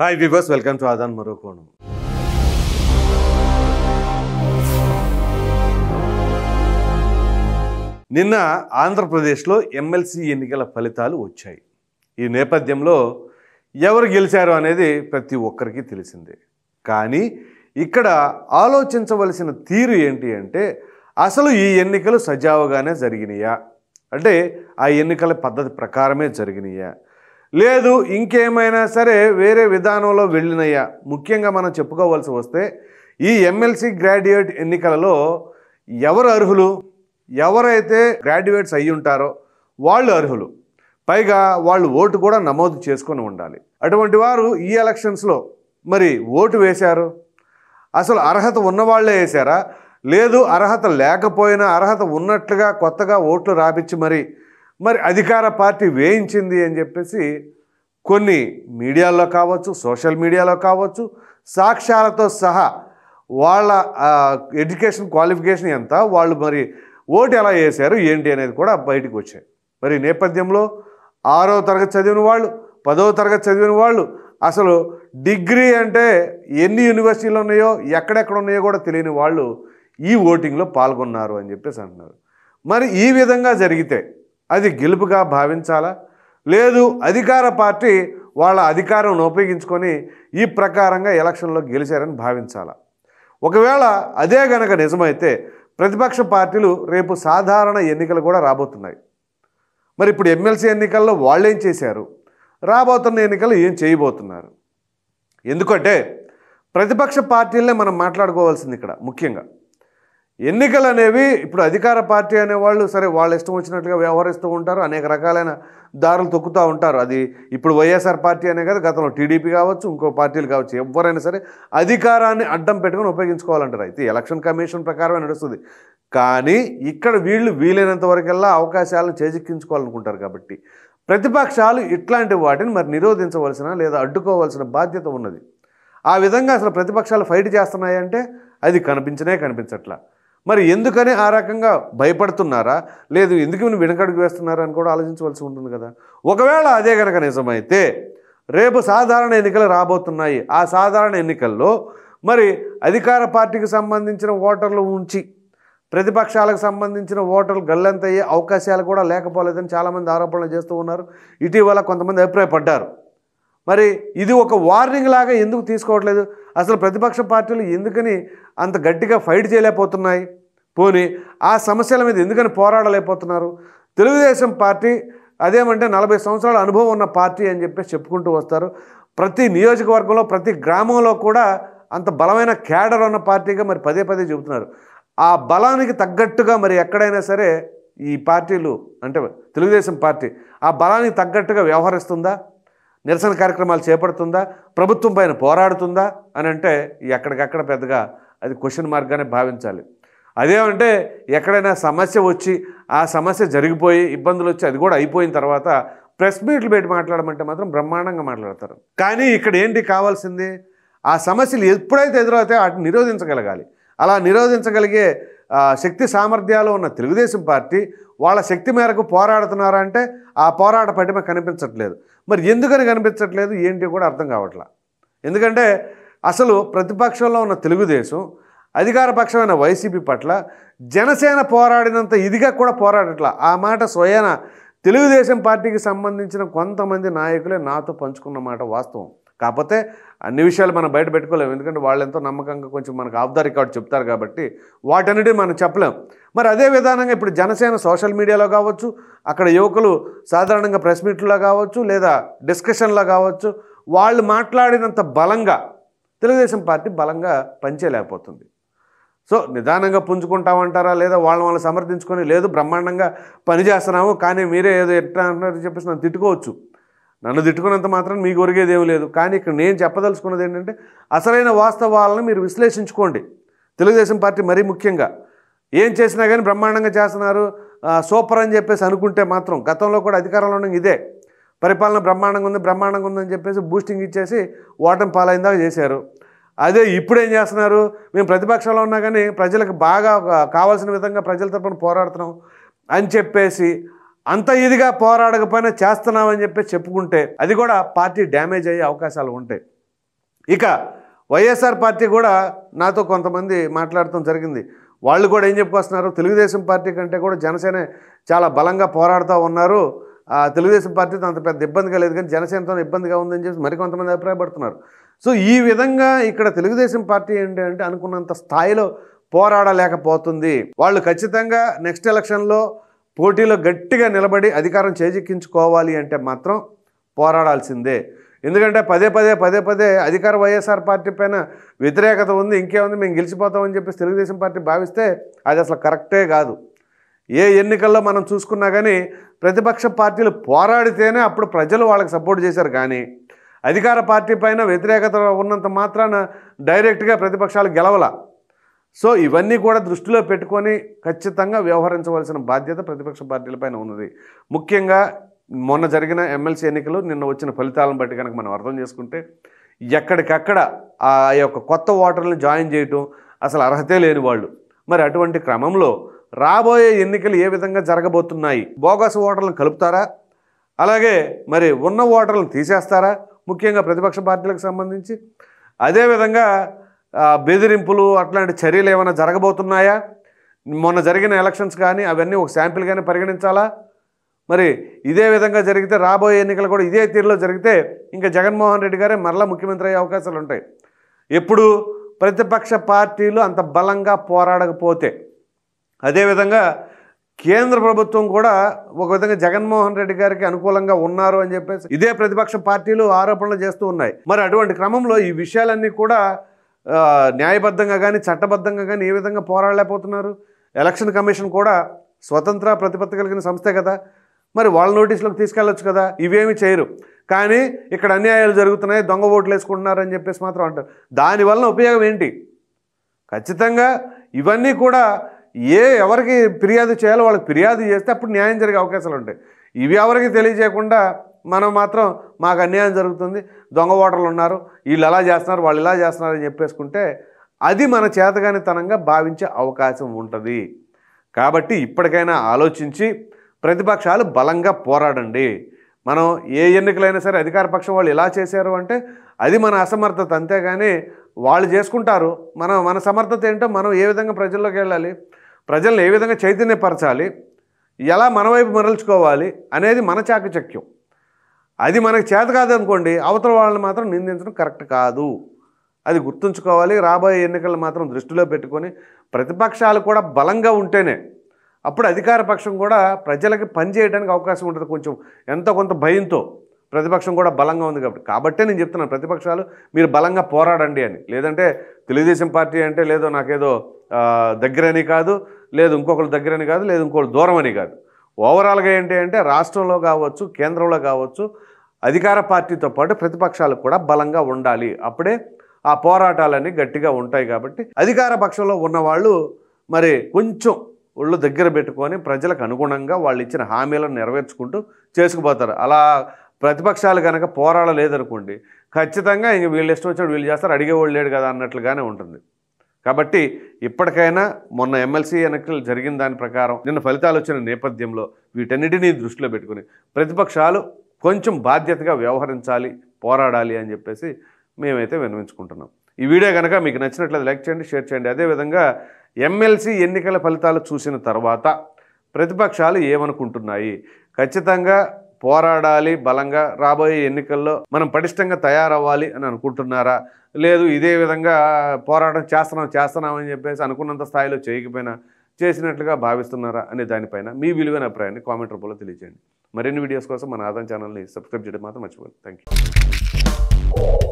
hi viewers welcome to ఆదాన్ మరో కోణం నిన్న ఆంధ్రప్రదేశ్లో ఎమ్మెల్సీ ఎన్నికల ఫలితాలు వచ్చాయి ఈ నేపథ్యంలో ఎవరు గెలిచారు అనేది ప్రతి ఒక్కరికి తెలిసిందే కానీ ఇక్కడ ఆలోచించవలసిన తీరు ఏంటి అంటే అసలు ఈ ఎన్నికలు సజావుగానే జరిగినాయా అంటే ఆ ఎన్నికల పద్ధతి ప్రకారమే జరిగినాయా లేదు ఇంకేమైనా సరే వేరే విధానంలో వెళ్ళినయ్యా ముఖ్యంగా మనం చెప్పుకోవాల్సి వస్తే ఈ ఎమ్మెల్సీ గ్రాడ్యుయేట్ ఎన్నికలలో ఎవరు అర్హులు ఎవరైతే గ్రాడ్యుయేట్స్ అయ్యి ఉంటారో వాళ్ళు అర్హులు పైగా వాళ్ళు ఓటు కూడా నమోదు చేసుకొని ఉండాలి అటువంటి వారు ఈ ఎలక్షన్స్లో మరి ఓటు వేశారు అసలు అర్హత ఉన్నవాళ్లే వేశారా లేదు అర్హత లేకపోయినా అర్హత ఉన్నట్లుగా కొత్తగా ఓట్లు రాపిచ్చి మరి మరి అధికార పార్టీ వేయించింది అని చెప్పేసి కొన్ని మీడియాలో కావచ్చు సోషల్ మీడియాలో కావచ్చు సాక్ష్యాలతో సహా వాళ్ళ ఎడ్యుకేషన్ క్వాలిఫికేషన్ ఎంత వాళ్ళు మరి ఓటు ఎలా వేశారు ఏంటి అనేది కూడా బయటకు వచ్చాయి మరి నేపథ్యంలో ఆరో తరగతి చదివిన వాళ్ళు పదో తరగతి చదివిన వాళ్ళు అసలు డిగ్రీ అంటే ఎన్ని యూనివర్సిటీలు ఉన్నాయో ఎక్కడెక్కడ ఉన్నాయో కూడా తెలియని వాళ్ళు ఈ ఓటింగ్లో పాల్గొన్నారు అని చెప్పేసి అంటున్నారు మరి ఈ విధంగా జరిగితే అది గెలుపుగా భావించాలా లేదు అధికార పార్టీ వాళ్ళ అధికారం ఉపయోగించుకొని ఈ ప్రకారంగా ఎలక్షన్లో గెలిచారని భావించాలా ఒకవేళ అదే గనక నిజమైతే ప్రతిపక్ష పార్టీలు రేపు సాధారణ ఎన్నికలు కూడా రాబోతున్నాయి మరి ఇప్పుడు ఎమ్మెల్సీ ఎన్నికల్లో వాళ్ళేం చేశారు రాబోతున్న ఎన్నికలు ఏం చేయబోతున్నారు ఎందుకంటే ప్రతిపక్ష పార్టీలనే మనం మాట్లాడుకోవాల్సింది ఇక్కడ ముఖ్యంగా ఎన్నికలు అనేవి ఇప్పుడు అధికార పార్టీ అనేవాళ్ళు సరే వాళ్ళ ఇష్టం వచ్చినట్లుగా వ్యవహరిస్తూ ఉంటారు అనేక రకాలైన దారులు తొక్కుతూ ఉంటారు అది ఇప్పుడు వైఎస్ఆర్ పార్టీ అనే కదా గతంలో టీడీపీ కావచ్చు ఇంకో పార్టీలు కావచ్చు ఎవరైనా సరే అధికారాన్ని అడ్డం పెట్టుకుని ఉపయోగించుకోవాలంటారు అయితే ఎలక్షన్ కమిషన్ ప్రకారమే నడుస్తుంది కానీ ఇక్కడ వీళ్ళు వీలైనంత వరకెల్లా అవకాశాలను చేజిక్కించుకోవాలనుకుంటారు కాబట్టి ప్రతిపక్షాలు ఇట్లాంటి వాటిని మరి నిరోధించవలసిన లేదా అడ్డుకోవాల్సిన బాధ్యత ఉన్నది ఆ విధంగా అసలు ప్రతిపక్షాలు ఫైట్ చేస్తున్నాయంటే అది కనిపించనే కనిపించట్లా మరి ఎందుకని ఆ రకంగా భయపడుతున్నారా లేదు ఎందుకు మీరు వెనకడుగు వేస్తున్నారా అని కూడా ఆలోచించవలసి ఉంటుంది కదా ఒకవేళ అదే కనుక నిజమైతే రేపు సాధారణ ఎన్నికలు రాబోతున్నాయి ఆ సాధారణ ఎన్నికల్లో మరి అధికార పార్టీకి సంబంధించిన ఓటర్లు ఉంచి ప్రతిపక్షాలకు సంబంధించిన ఓటర్లు గల్లంతయ్యే అవకాశాలు కూడా లేకపోలేదని చాలామంది ఆరోపణలు చేస్తూ ఉన్నారు ఇటీవల కొంతమంది అభిప్రాయపడ్డారు మరి ఇది ఒక వార్నింగ్ లాగా ఎందుకు తీసుకోవట్లేదు అసలు ప్రతిపక్ష పార్టీలు ఎందుకని అంత గట్టిగా ఫైట్ చేయలేకపోతున్నాయి పోని ఆ సమస్యల మీద ఎందుకని పోరాడలేకపోతున్నారు తెలుగుదేశం పార్టీ అదేమంటే నలభై సంవత్సరాల అనుభవం ఉన్న పార్టీ అని చెప్పేసి చెప్పుకుంటూ వస్తారు ప్రతి నియోజకవర్గంలో ప్రతి గ్రామంలో కూడా అంత బలమైన క్యాడర్ ఉన్న పార్టీగా మరి పదే పదే చెబుతున్నారు ఆ బలానికి తగ్గట్టుగా మరి ఎక్కడైనా సరే ఈ పార్టీలు అంటే తెలుగుదేశం పార్టీ ఆ బలానికి తగ్గట్టుగా వ్యవహరిస్తుందా నిరసన కార్యక్రమాలు చేపడుతుందా ప్రభుత్వం పైన పోరాడుతుందా అని అంటే ఎక్కడికక్కడ పెద్దగా అది క్వశ్చన్ మార్క్గానే భావించాలి అదేమంటే ఎక్కడైనా సమస్య వచ్చి ఆ సమస్య జరిగిపోయి ఇబ్బందులు వచ్చి అది కూడా అయిపోయిన తర్వాత ప్రెస్ మీట్లు పెట్టి మాట్లాడమంటే మాత్రం బ్రహ్మాండంగా మాట్లాడతారు కానీ ఇక్కడ ఏంటి కావాల్సింది ఆ సమస్యలు ఎప్పుడైతే ఎదురవుతాయో వాటిని నిరోధించగలగాలి అలా నిరోధించగలిగే శక్తి సామర్థ్యాలు ఉన్న తెలుగుదేశం పార్టీ వాళ్ళ శక్తి మేరకు పోరాడుతున్నారంటే ఆ పోరాట పటిమ కనిపించట్లేదు మరి ఎందుకని కనిపించట్లేదు ఏంటి కూడా అర్థం కావట్లా ఎందుకంటే అసలు ప్రతిపక్షంలో ఉన్న తెలుగుదేశం అధికారపక్షమైన వైసీపీ పట్ల జనసేన పోరాడినంత ఇదిగా కూడా పోరాడట్లా ఆ మాట స్వయాన తెలుగుదేశం పార్టీకి సంబంధించిన కొంతమంది నాయకులే నాతో పంచుకున్న మాట వాస్తవం కాకపోతే అన్ని విషయాలు మనం బయట పెట్టుకోలేము ఎందుకంటే వాళ్ళు ఎంతో నమ్మకంగా కొంచెం మనకు ఆఫ్ ద రికార్డ్ చెప్తారు కాబట్టి వాటన్నిటి మనం చెప్పలేం మరి అదే విధానంగా ఇప్పుడు జనసేన సోషల్ మీడియాలో కావచ్చు అక్కడ యువకులు సాధారణంగా ప్రెస్ మీట్లో కావచ్చు లేదా డిస్కషన్లో కావచ్చు వాళ్ళు మాట్లాడినంత బలంగా తెలుగుదేశం పార్టీ బలంగా పనిచేయలేకపోతుంది సో నిదానంగా పుంజుకుంటామంటారా లేదా వాళ్ళని వాళ్ళు సమర్థించుకొని లేదు బ్రహ్మాండంగా పనిచేస్తున్నాము కానీ మీరే ఏదో ఎట్లా అంటున్నారని చెప్పేసి నన్ను తిట్టుకోవచ్చు నన్ను తిట్టుకున్నంత మాత్రం మీకు ఒరిగేదేం లేదు కానీ ఇక్కడ నేను చెప్పదలుచుకున్నది ఏంటంటే అసలైన వాస్తవాలను మీరు విశ్లేషించుకోండి తెలుగుదేశం పార్టీ మరీ ముఖ్యంగా ఏం చేసినా కానీ బ్రహ్మాండంగా చేస్తున్నారు సూపర్ అని చెప్పేసి అనుకుంటే మాత్రం గతంలో కూడా అధికారంలో ఉన్న ఇదే పరిపాలన బ్రహ్మాండంగా ఉంది బ్రహ్మాండంగా ఉందని చెప్పేసి బూస్టింగ్ ఇచ్చేసి ఓటమి పాలైందాక చేశారు అదే ఇప్పుడు ఏం చేస్తున్నారు మేము ప్రతిపక్షంలో ఉన్నా కానీ ప్రజలకు బాగా కావాల్సిన విధంగా ప్రజల తరపున పోరాడుతున్నాం అని చెప్పేసి అంత ఇదిగా పోరాడకపోయినా చేస్తున్నామని చెప్పి చెప్పుకుంటే అది కూడా పార్టీ డ్యామేజ్ అయ్యే అవకాశాలు ఉంటాయి ఇక వైఎస్ఆర్ పార్టీ కూడా నాతో కొంతమంది మాట్లాడటం జరిగింది వాళ్ళు కూడా ఏం చెప్పుకొస్తున్నారు తెలుగుదేశం పార్టీ కంటే కూడా జనసేన చాలా బలంగా పోరాడుతూ ఉన్నారు తెలుగుదేశం పార్టీతో అంత పెద్ద ఇబ్బందిగా లేదు కానీ జనసేనతో ఇబ్బందిగా ఉందని చెప్పి మరికొంతమంది అభిప్రాయపడుతున్నారు సో ఈ విధంగా ఇక్కడ తెలుగుదేశం పార్టీ ఏంటంటే అనుకున్నంత స్థాయిలో పోరాడలేకపోతుంది వాళ్ళు ఖచ్చితంగా నెక్స్ట్ ఎలక్షన్లో పోటీలో గట్టిగా నిలబడి అధికారం చేజిక్కించుకోవాలి అంటే మాత్రం పోరాడాల్సిందే ఎందుకంటే పదే పదే పదే పదే అధికార వైఎస్ఆర్ పార్టీ పైన వ్యతిరేకత ఉంది ఇంకేముంది మేము గెలిచిపోతామని చెప్పేసి తెలుగుదేశం పార్టీ భావిస్తే అది అసలు కరెక్టే కాదు ఏ ఎన్నికల్లో మనం చూసుకున్నా కానీ ప్రతిపక్ష పార్టీలు పోరాడితేనే అప్పుడు ప్రజలు వాళ్ళకి సపోర్ట్ చేశారు కానీ అధికార పార్టీ పైన వ్యతిరేకత ఉన్నంత మాత్రాన డైరెక్ట్గా ప్రతిపక్షాలు గెలవలా సో ఇవన్నీ కూడా దృష్టిలో పెట్టుకొని ఖచ్చితంగా వ్యవహరించవలసిన బాధ్యత ప్రతిపక్ష పార్టీలపైన ఉన్నది ముఖ్యంగా మొన్న జరిగిన ఎమ్మెల్సీ ఎన్నికలు నిన్న వచ్చిన ఫలితాలను బట్టి కనుక మనం అర్థం చేసుకుంటే ఎక్కడికక్కడ ఆ యొక్క కొత్త ఓటర్లను జాయిన్ చేయటం అసలు అర్హతే లేని వాళ్ళు మరి అటువంటి క్రమంలో రాబోయే ఎన్నికలు ఏ విధంగా జరగబోతున్నాయి బోగస్ ఓటర్లను కలుపుతారా అలాగే మరి ఉన్న ఓటర్లను తీసేస్తారా ముఖ్యంగా ప్రతిపక్ష పార్టీలకు సంబంధించి అదేవిధంగా బెదిరింపులు అట్లాంటి చర్యలు ఏమైనా జరగబోతున్నాయా మొన్న జరిగిన ఎలక్షన్స్ కానీ అవన్నీ ఒక శాంపిల్గానే పరిగణించాలా మరి ఇదే విధంగా జరిగితే రాబోయే ఎన్నికలు కూడా ఇదే తీరులో జరిగితే ఇంకా జగన్మోహన్ రెడ్డి గారే మరలా ముఖ్యమంత్రి అయ్యే అవకాశాలు ఉంటాయి ఎప్పుడు ప్రతిపక్ష పార్టీలు అంత బలంగా పోరాడకపోతే అదేవిధంగా కేంద్ర ప్రభుత్వం కూడా ఒక విధంగా జగన్మోహన్ రెడ్డి గారికి అనుకూలంగా ఉన్నారు అని చెప్పేసి ఇదే ప్రతిపక్ష పార్టీలు ఆరోపణలు చేస్తూ ఉన్నాయి మరి అటువంటి క్రమంలో ఈ విషయాలన్నీ కూడా న్యాయబద్ధంగా కానీ చట్టబద్ధంగా కానీ ఏ విధంగా పోరాడలేకపోతున్నారు ఎలక్షన్ కమిషన్ కూడా స్వతంత్ర ప్రతిపత్తి కలిగిన సంస్థే కదా మరి వాళ్ళ నోటీసులకు తీసుకెళ్ళొచ్చు కదా ఇవేమి చేయరు కానీ ఇక్కడ అన్యాయాలు జరుగుతున్నాయి దొంగ ఓట్లు వేసుకుంటున్నారని చెప్పేసి మాత్రం అంటారు దానివల్ల ఉపయోగం ఏంటి ఖచ్చితంగా ఇవన్నీ కూడా ఏ ఎవరికి ఫిర్యాదు చేయాలో వాళ్ళకి ఫిర్యాదు చేస్తే అప్పుడు న్యాయం జరిగే అవకాశాలు ఉంటాయి ఇవి ఎవరికి తెలియజేయకుండా మనం మాత్రం మాకు అన్యాయం జరుగుతుంది దొంగ ఓటర్లు ఉన్నారు వీళ్ళు ఎలా చేస్తున్నారు వాళ్ళు ఇలా చేస్తున్నారు అని చెప్పేసుకుంటే అది మన చేతగానితనంగా భావించే అవకాశం ఉంటుంది కాబట్టి ఇప్పటికైనా ఆలోచించి ప్రతిపక్షాలు బలంగా పోరాడండి మనం ఏ ఎన్నికలైనా సరే అధికార పక్షం వాళ్ళు ఇలా చేశారు అంటే అది మన అసమర్థత అంతేగాని వాళ్ళు చేసుకుంటారు మనం మన సమర్థత ఏంటో మనం ఏ విధంగా ప్రజల్లోకి వెళ్ళాలి ప్రజలను ఏ విధంగా చైతన్యపరచాలి ఎలా మన వైపు మరల్చుకోవాలి అనేది మన చాకచక్యం అది మనకు చేత కాదనుకోండి అవతల వాళ్ళని మాత్రం నిందించడం కరెక్ట్ కాదు అది గుర్తుంచుకోవాలి రాబోయే ఎన్నికలను మాత్రం దృష్టిలో పెట్టుకొని ప్రతిపక్షాలు కూడా బలంగా ఉంటేనే అప్పుడు అధికార పక్షం కూడా ప్రజలకి పనిచేయడానికి అవకాశం ఉంటుంది కొంచెం ఎంతో కొంత భయంతో ప్రతిపక్షం కూడా బలంగా ఉంది కాబట్టి కాబట్టే నేను చెప్తున్నాను ప్రతిపక్షాలు మీరు బలంగా పోరాడండి అని లేదంటే తెలుగుదేశం పార్టీ అంటే లేదో నాకేదో దగ్గరని కాదు లేదు ఇంకొకరు దగ్గరని కాదు లేదు ఇంకొకరు దూరం అని కాదు ఓవరాల్గా ఏంటి అంటే రాష్ట్రంలో కావచ్చు కేంద్రంలో కావచ్చు అధికార పార్టీతో పాటు ప్రతిపక్షాలు కూడా బలంగా ఉండాలి అప్పుడే ఆ పోరాటాలన్నీ గట్టిగా ఉంటాయి కాబట్టి అధికార పక్షంలో ఉన్నవాళ్ళు మరి కొంచెం ఒళ్ళు దగ్గర పెట్టుకొని ప్రజలకు అనుగుణంగా వాళ్ళు ఇచ్చిన హామీలను నెరవేర్చుకుంటూ చేసుకుపోతారు అలా ప్రతిపక్షాలు కనుక పోరాడలేదనుకోండి ఖచ్చితంగా ఇంక వీళ్ళు ఇష్టం వచ్చినట్టు వీళ్ళు చేస్తారు అడిగేవాళ్ళు లేడు కదా అన్నట్లుగానే ఉంటుంది కాబట్టి ఇప్పటికైనా మొన్న ఎమ్మెల్సీ ఎన్నికలు జరిగిన దాని ప్రకారం నిన్న ఫలితాలు వచ్చిన నేపథ్యంలో వీటన్నిటినీ దృష్టిలో పెట్టుకుని ప్రతిపక్షాలు కొంచెం బాధ్యతగా వ్యవహరించాలి పోరాడాలి అని చెప్పేసి మేమైతే విన్నవించుకుంటున్నాం ఈ వీడియో కనుక మీకు నచ్చినట్లయితే లైక్ చేయండి షేర్ చేయండి అదేవిధంగా ఎమ్మెల్సీ ఎన్నికల ఫలితాలు చూసిన తర్వాత ప్రతిపక్షాలు ఏమనుకుంటున్నాయి ఖచ్చితంగా పోరాడాలి బలంగా రాబోయే ఎన్నికల్లో మనం పటిష్టంగా తయారవ్వాలి అని అనుకుంటున్నారా లేదు ఇదే విధంగా పోరాటం చేస్తున్నాం చేస్తున్నాం అని చెప్పేసి అనుకున్నంత స్థాయిలో చేయకపోయినా చేసినట్లుగా భావిస్తున్నారా అనే దానిపైన మీ విలువైన అభిప్రాయాన్ని కామెంట్ రూపంలో తెలియజేయండి మరిన్ని వీడియోస్ కోసం మన ఆదాయం ఛానల్ని సబ్స్క్రైబ్ చేయడం మాత్రం మర్చిపోదు థ్యాంక్ యూ